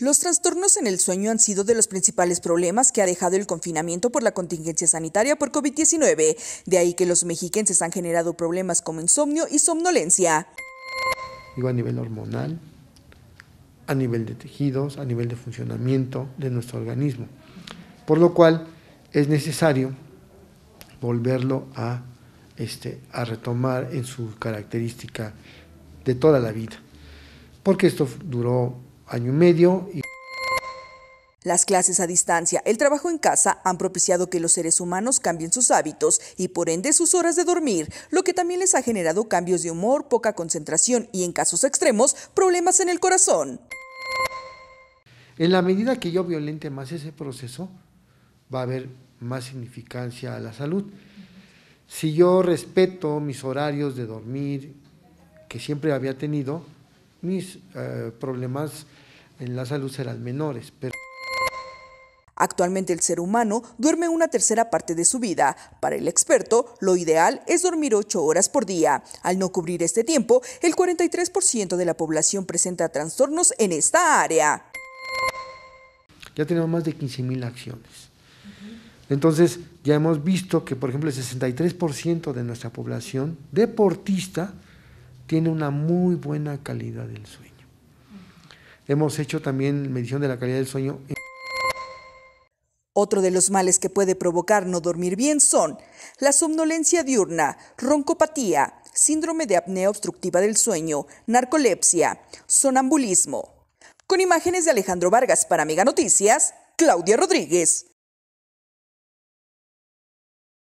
Los trastornos en el sueño han sido de los principales problemas que ha dejado el confinamiento por la contingencia sanitaria por COVID-19, de ahí que los mexiquenses han generado problemas como insomnio y somnolencia. Digo a nivel hormonal, a nivel de tejidos, a nivel de funcionamiento de nuestro organismo. Por lo cual es necesario volverlo a, este, a retomar en su característica de toda la vida. Porque esto duró año y medio. Y... Las clases a distancia, el trabajo en casa han propiciado que los seres humanos cambien sus hábitos y por ende sus horas de dormir, lo que también les ha generado cambios de humor, poca concentración y en casos extremos problemas en el corazón. En la medida que yo violente más ese proceso, va a haber más significancia a la salud. Si yo respeto mis horarios de dormir que siempre había tenido, mis eh, problemas en la salud serán menores. Actualmente el ser humano duerme una tercera parte de su vida. Para el experto, lo ideal es dormir ocho horas por día. Al no cubrir este tiempo, el 43% de la población presenta trastornos en esta área. Ya tenemos más de 15.000 acciones. Entonces, ya hemos visto que, por ejemplo, el 63% de nuestra población deportista tiene una muy buena calidad del sueño. Hemos hecho también medición de la calidad del sueño. Otro de los males que puede provocar no dormir bien son la somnolencia diurna, roncopatía, síndrome de apnea obstructiva del sueño, narcolepsia, sonambulismo. Con imágenes de Alejandro Vargas para Mega Noticias, Claudia Rodríguez.